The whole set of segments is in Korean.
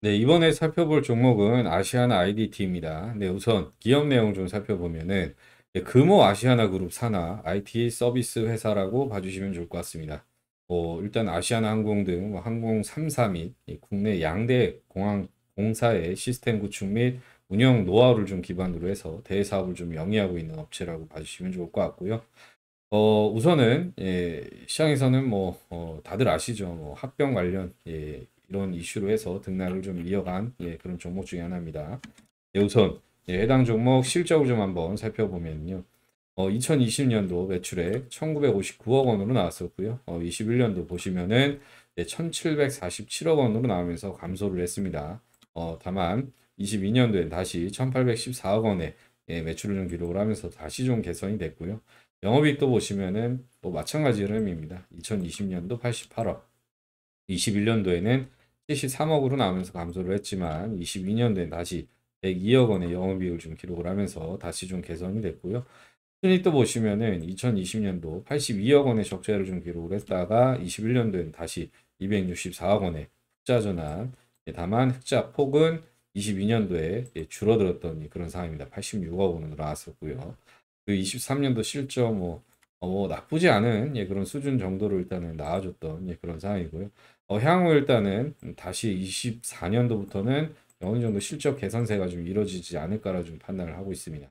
네, 이번에 살펴볼 종목은 아시아나 IDT입니다. 네, 우선 기업 내용 좀 살펴보면은 네, 금호 아시아나 그룹 산하 IT 서비스 회사라고 봐주시면 좋을 것 같습니다. 뭐 일단 아시아나 항공 등 뭐 항공 3사 및 국내 양대 공항 공사의 시스템 구축 및 운영 노하우를 좀 기반으로 해서 대사업을 좀 영위하고 있는 업체라고 봐주시면 좋을 것 같고요. 어, 우선은 예, 시장에서는 뭐 어, 다들 아시죠. 뭐 합병 관련 예, 이런 이슈로 해서 등락을 좀 이어간 예, 그런 종목 중에 하나입니다. 예, 우선 예, 해당 종목 실적을 좀 한번 살펴보면요. 어, 2020년도 매출액 1959억 원으로 나왔었고요. 어, 21년도 보시면은 예, 1747억 원으로 나오면서 감소를 했습니다. 어, 다만 22년도엔 다시 1814억 원의 예, 매출을 좀 기록을 하면서 다시 좀 개선이 됐고요. 영업이익도 보시면은 뭐 마찬가지 흐름입니다. 2020년도 88억, 21년도에는 73억으로 나오면서 감소를 했지만 22년도에 다시 102억 원의 영업이익을 좀 기록을 하면서 다시 좀 개선이 됐고요. 순이도 보시면은 2020년도 82억 원의 적자를 좀 기록을 했다가 2 1년도 다시 264억 원의 흑자 전환. 예, 다만 흑자 폭은 22년도에 예, 줄어들었던 그런 상황입니다. 86억 원으로 나왔었고요. 그 23년도 실적 뭐, 어, 나쁘지 않은 예, 그런 수준 정도로 일단은 나와줬던 그런 상황이고요. 어, 향후 일단은 음, 다시 24년도부터는 어느 정도 실적 개선세가 좀 이루어지지 않을까라 좀 판단을 하고 있습니다.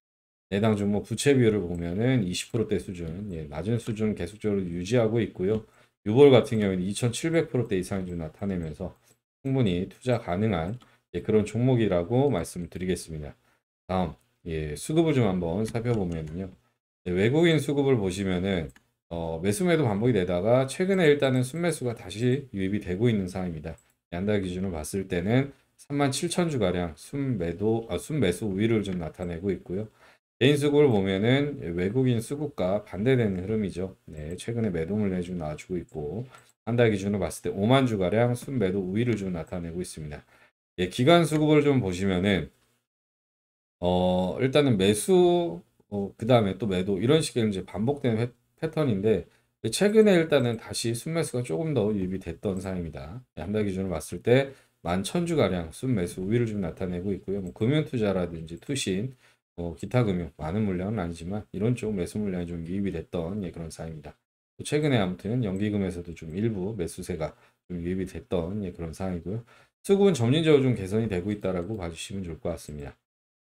내당 네, 종목 뭐 부채 비율을 보면은 20%대 수준, 예, 낮은 수준 계속적으로 유지하고 있고요. 6월 같은 경우에는 2,700%대 이상이 좀 나타내면서 충분히 투자 가능한 예, 그런 종목이라고 말씀을 드리겠습니다. 다음 예, 수급을 좀 한번 살펴보면요. 예, 네, 외국인 수급을 보시면은 어, 매수매도 반복이 되다가 최근에 일단은 순매수가 다시 유입이 되고 있는 상황입니다. 양달 기준으로 봤을 때는 37,000주가량 순매도, 아, 순매수 우위를 좀 나타내고 있고요. 개인 수급을 보면은 외국인 수급과 반대되는 흐름이죠. 네, 최근에 매도물 내좀 나와주고 있고 한 달 기준으로 봤을 때 5만 주가량 순매도 우위를 좀 나타내고 있습니다. 예, 기간 수급을 좀 보시면은 어, 일단은 매수 어, 그 다음에 또 매도 이런 식의 이제 반복된 회, 패턴인데 최근에 일단은 다시 순매수가 조금 더 유입이 됐던 상황입니다. 예, 한달 기준으로 봤을 때 11,000주가량 순매수 우위를 좀 나타내고 있고요. 뭐 금융투자라든지 투신, 뭐 기타 금융 많은 물량은 아니지만 이런 쪽 매수 물량이 좀 유입이 됐던 예, 그런 상황입니다. 최근에 아무튼 연기금에서도 좀 일부 매수세가 좀 유입이 됐던 예, 그런 상황이고요. 수급은 점진적으로 좀 개선이 되고 있다라고 봐주시면 좋을 것 같습니다.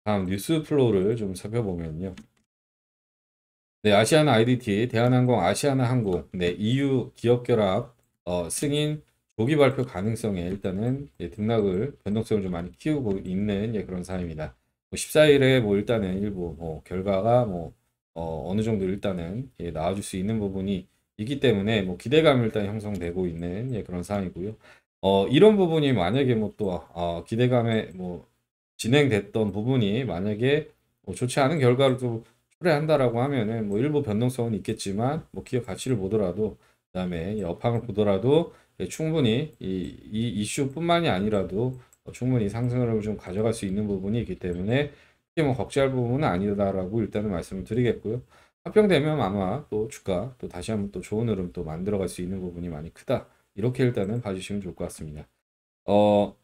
다음 뉴스 플로우를 좀 살펴보면요. 네, 아시아나 IDT, 대한항공, 아시아나항공, 네, EU 기업결합 어, 승인 조기 발표 가능성에 일단은 예, 등락을 변동성을 좀 많이 키우고 있는 예, 그런 사항입니다. 뭐 14일에 뭐 일단은 일부 뭐 결과가 뭐 어, 어느 정도 일단은 예, 나와줄 수 있는 부분이 있기 때문에 뭐 기대감이 일단 형성되고 있는 예, 그런 상황이고요. 어, 이런 부분이 만약에 뭐또 어, 기대감에 뭐 진행됐던 부분이 만약에 뭐 좋지 않은 결과로 또 철회한다라고 하면은 뭐 일부 변동성은 있겠지만 뭐 기업 가치를 보더라도 그다음에 여파을 보더라도 예, 충분히 이, 이 이슈뿐만이 아니라도 어, 충분히 상승을 좀 가져갈 수 있는 부분이 있기 때문에 크게 뭐 걱정할 부분은 아니다라고 일단은 말씀을 드리겠고요. 합병되면 아마 또 주가 또 다시 한번 또 좋은 흐름 또 만들어갈 수 있는 부분이 많이 크다. 이렇게 일단은 봐주시면 좋을 것 같습니다. 어,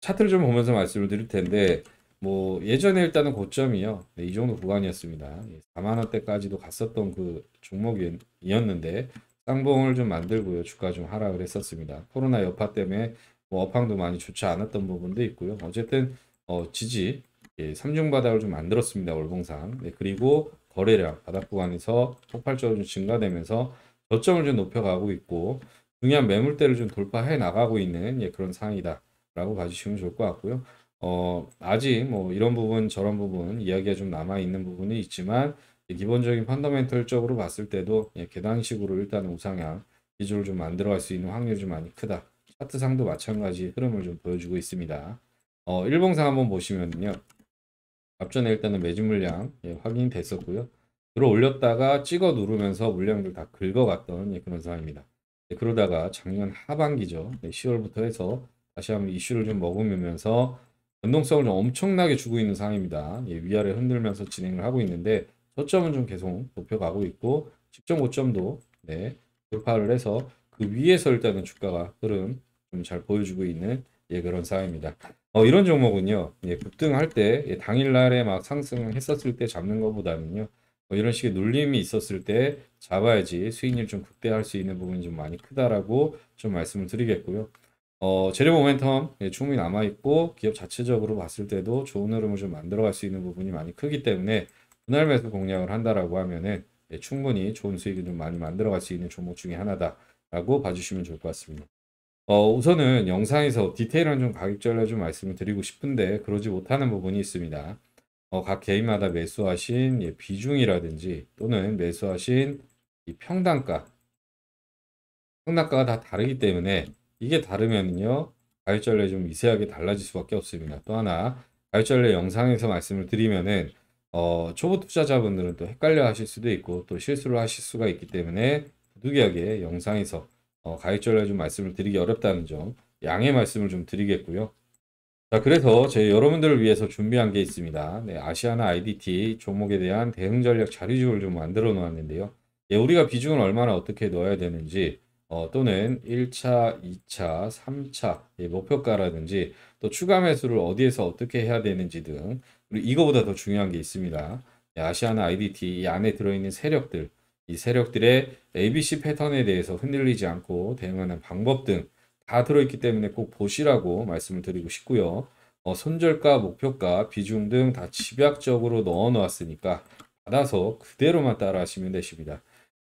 차트를 좀 보면서 말씀을 드릴 텐데 뭐 예전에 일단은 고점이요. 네, 이 정도 구간이었습니다. 4만 예, 원대까지도 갔었던 그 종목이었는데 쌍봉을 좀 만들고요. 주가 좀 하락을 했었습니다. 코로나 여파 때문에 뭐 업황도 많이 좋지 않았던 부분도 있고요. 어쨌든 어, 지지 예, 삼중 바닥을 좀 만들었습니다. 월봉상. 네, 그리고 거래량 바닥 구간에서 폭발적으로 증가되면서 저점을 좀 높여가고 있고 중요한 매물대를 좀 돌파해 나가고 있는 예, 그런 상황이다라고 봐주시면 좋을 것 같고요. 어, 아직 뭐 이런 부분 저런 부분 이야기가 좀 남아 있는 부분이 있지만 기본적인 펀더멘털적으로 봤을 때도 예, 개당식으로 일단 우상향 기조를 좀 만들어갈 수 있는 확률이 좀 많이 크다. 차트상도 마찬가지 흐름을 좀 보여주고 있습니다. 어, 일봉상 한번 보시면요. 앞전에 일단은 매진 물량 예, 확인됐었고요. 들어 올렸다가 찍어 누르면서 물량들 다 긁어갔던 예, 그런 상황입니다. 예, 그러다가 작년 하반기죠. 10월부터 해서 다시 한번 이슈를 좀 머금으면서 변동성을 좀 엄청나게 주고 있는 상황입니다. 예, 위아래 흔들면서 진행을 하고 있는데 저점은 좀 계속 높여가고 있고 직전 고점도 네, 돌파를 해서 그 위에서 일단은 주가가 흐름 좀 잘 보여주고 있는 예, 그런 상황입니다. 어, 이런 종목은요 예, 급등할 때 예, 당일날에 막 상승했었을 때 잡는 것보다는요 어, 이런 식의 눌림이 있었을 때 잡아야지 수익률 좀 극대화할 수 있는 부분이 좀 많이 크다라고 좀 말씀을 드리겠고요. 어, 재료 모멘텀 예, 충분히 남아 있고 기업 자체적으로 봤을 때도 좋은 흐름을 좀 만들어갈 수 있는 부분이 많이 크기 때문에 분할 매수 공략을 한다라고 하면은 예, 충분히 좋은 수익을 좀 많이 만들어갈 수 있는 종목 중에 하나다라고 봐주시면 좋을 것 같습니다. 어, 우선은 영상에서 디테일한 좀 가격 전략 좀 말씀을 드리고 싶은데 그러지 못하는 부분이 있습니다. 어, 각 개인마다 매수하신 예, 비중이라든지 또는 매수하신 평단가 평단가가 다 다르기 때문에 이게 다르면은요 가열전례 좀 미세하게 달라질 수밖에 없습니다. 또 하나 가열전례 영상에서 말씀을 드리면은 어, 초보 투자자분들은 또 헷갈려 하실 수도 있고 또 실수를 하실 수가 있기 때문에 부득이하게 영상에서 어, 가입절에 좀 말씀을 드리기 어렵다는 점 양해 말씀을 좀 드리겠고요. 자 그래서 저희 여러분들을 위해서 준비한 게 있습니다. 네, 아시아나 IDT 종목에 대한 대응 전략 자료집을 좀 만들어 놓았는데요. 예, 우리가 비중을 얼마나 어떻게 넣어야 되는지 어, 또는 1차, 2차, 3차 예, 목표가라든지 또 추가 매수를 어디에서 어떻게 해야 되는지 등 그리고 이거보다 더 중요한 게 있습니다. 아시아나 IDT 이 안에 들어있는 세력들 이 세력들의 ABC 패턴에 대해서 흔들리지 않고 대응하는 방법 등 다 들어있기 때문에 꼭 보시라고 말씀을 드리고 싶고요. 어, 손절가, 목표가, 비중 등 다 집약적으로 넣어 놓았으니까 받아서 그대로만 따라 하시면 되십니다.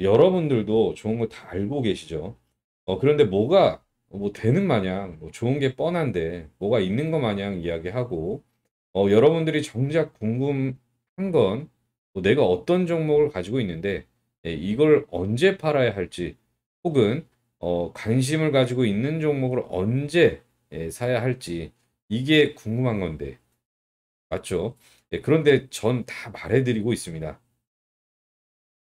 여러분들도 좋은 거 다 알고 계시죠. 어, 그런데 뭐가 뭐 되는 마냥 뭐 좋은 게 뻔한데 뭐가 있는 거 마냥 이야기하고 어, 여러분들이 정작 궁금한 건뭐 내가 어떤 종목을 가지고 있는데 예, 이걸 언제 팔아야 할지 혹은 어, 관심을 가지고 있는 종목을 언제 예, 사야 할지 이게 궁금한 건데 맞죠? 예, 그런데 전 다 말해드리고 있습니다.